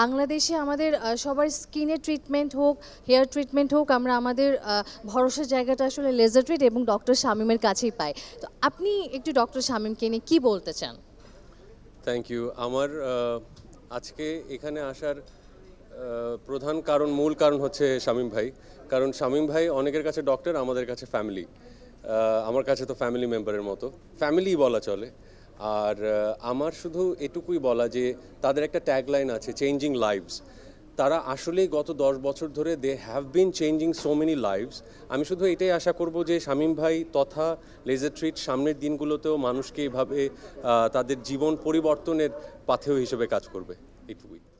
বাংলাদেশে আমাদের সবার স্কিনের ট্রিটমেন্ট হোক হেয়ার ট্রিটমেন্ট হোক আমরা আমাদের ভরসার জায়গাটা আসলে লেজার ট্রিট এবং ডক্টর শামিমের কাছেই পাই তো আপনি একটু ডক্টর শামিমকে নিয়ে কী বলতে চান থ্যাংক ইউ আমার আজকে এখানে আসার প্রধান কারণ মূল কারণ হচ্ছে শামিম ভাই কারণ শামিম ভাই অনেকের কাছে ডক্টর আমাদের কাছে ফ্যামিলি আমার কাছে তো ফ্যামিলি মেম্বারের মতো ফ্যামিলি বলা চলে আর আমার শুধু এটুকুই বলা যে তাদের একটা ট্যাগলাইন আছে চেঞ্জিং লাইভস তারা আসলেই গত দশ বছর ধরে they have been changing so many lives আমি শুধু এটাই আশা করব যে শামীম ভাই তথা লেজার ট্রিট সামনের দিনগুলোতেও মানুষকে এভাবে তাদের জীবন পরিবর্তনের পাথেয় হিসেবে কাজ করবে এটুকুই